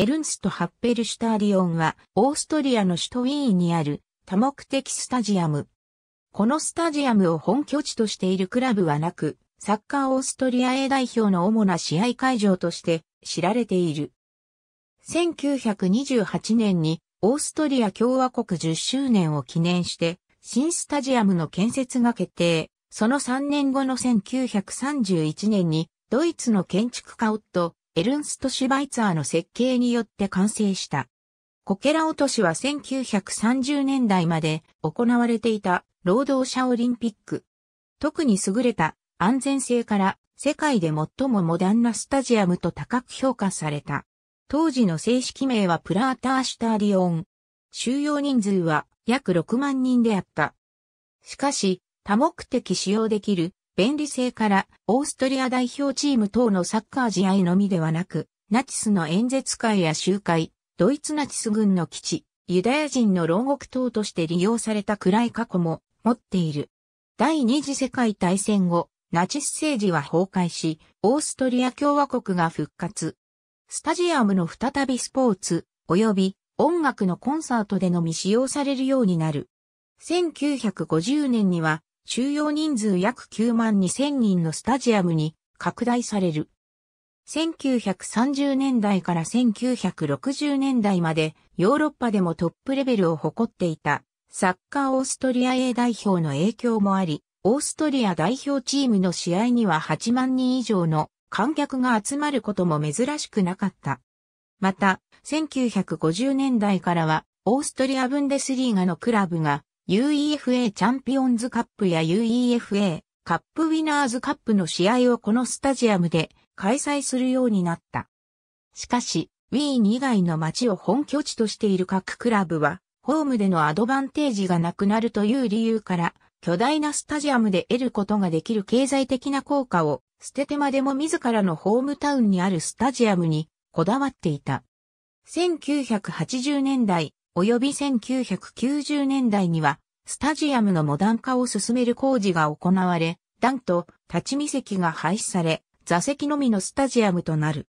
エルンスト・ハッペルシュターディオンは、オーストリアの首都ウィーンにある多目的スタジアム。このスタジアムを本拠地としているクラブはなく、サッカーオーストリア A 代表の主な試合会場として知られている。1928年にオーストリア共和国10周年を記念して、新スタジアムの建設が決定。その3年後の1931年に、ドイツの建築家オット、エルンスト・シュバイツァーの設計によって完成した。こけら落としは1930年代まで行われていた労働者オリンピック。特に優れた安全性から世界で最もモダンなスタジアムと高く評価された。当時の正式名はプラーターシュタリオン。収容人数は約6万人であった。しかし、多目的使用できる便利性から、オーストリア代表チーム等のサッカー試合のみではなく、ナチスの演説会や集会、ドイツナチス軍の基地、ユダヤ人の牢獄等として利用された暗い過去も持っている。第二次世界大戦後、ナチス政治は崩壊し、オーストリア共和国が復活。スタジアムの再びスポーツ、及び音楽のコンサートでのみ使用されるようになる。1950年には収容人数約9万2000人のスタジアムに拡大される。1930年代から1960年代までヨーロッパでもトップレベルを誇っていたサッカーオーストリア A 代表の影響もあり、オーストリア代表チームの試合には8万人以上の観客が集まることも珍しくなかった。また、1950年代からはオーストリアブンデスリーガのクラブが UEFA チャンピオンズカップや UEFA カップウィナーズカップの試合をこのスタジアムで開催するようになった。しかし、ウィーン以外の街を本拠地としている各クラブは、ホームでのアドバンテージがなくなるという理由から、巨大なスタジアムで得ることができる経済的な効果を、捨ててまでも自らのホームタウンにあるスタジアムにこだわっていた。1980年代、及び1990年代には、スタジアムのモダン化を進める工事が行われ、なんと立ち見席が廃止され、座席のみのスタジアムとなる。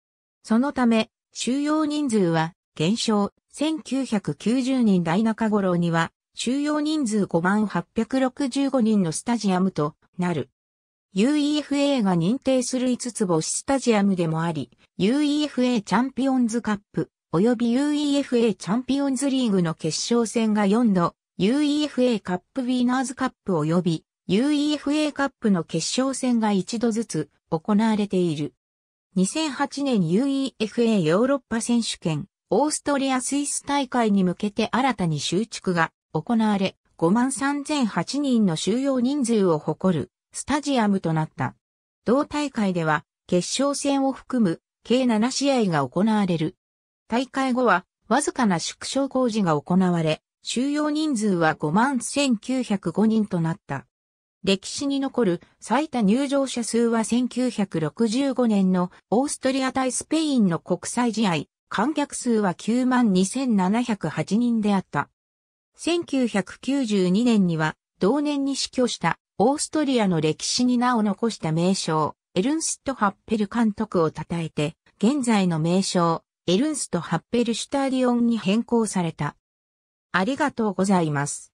そのため、収容人数は減少、1990年代中頃には、収容人数5865人のスタジアムとなる。UEFA が認定する5つ星スタジアムでもあり、UEFA チャンピオンズカップ、及び UEFA チャンピオンズリーグの決勝戦が4度、UEFA カップウィーナーズカップ及び UEFA カップの決勝戦が1度ずつ行われている。2008年 UEFA ヨーロッパ選手権、オーストリア・スイス大会に向けて新たに集築が行われ、53,008人の収容人数を誇るスタジアムとなった。同大会では決勝戦を含む計7試合が行われる。大会後は、わずかな縮小工事が行われ、収容人数は5万1905人となった。歴史に残る最多入場者数は1965年のオーストリア対スペインの国際試合、観客数は9万2708人であった。1992年には同年に死去したオーストリアの歴史に名を残した名称、エルンスト・ハッペル監督を称えて、現在の名称、エルンスト・ハッペルシュターディオンに変更された。ありがとうございます。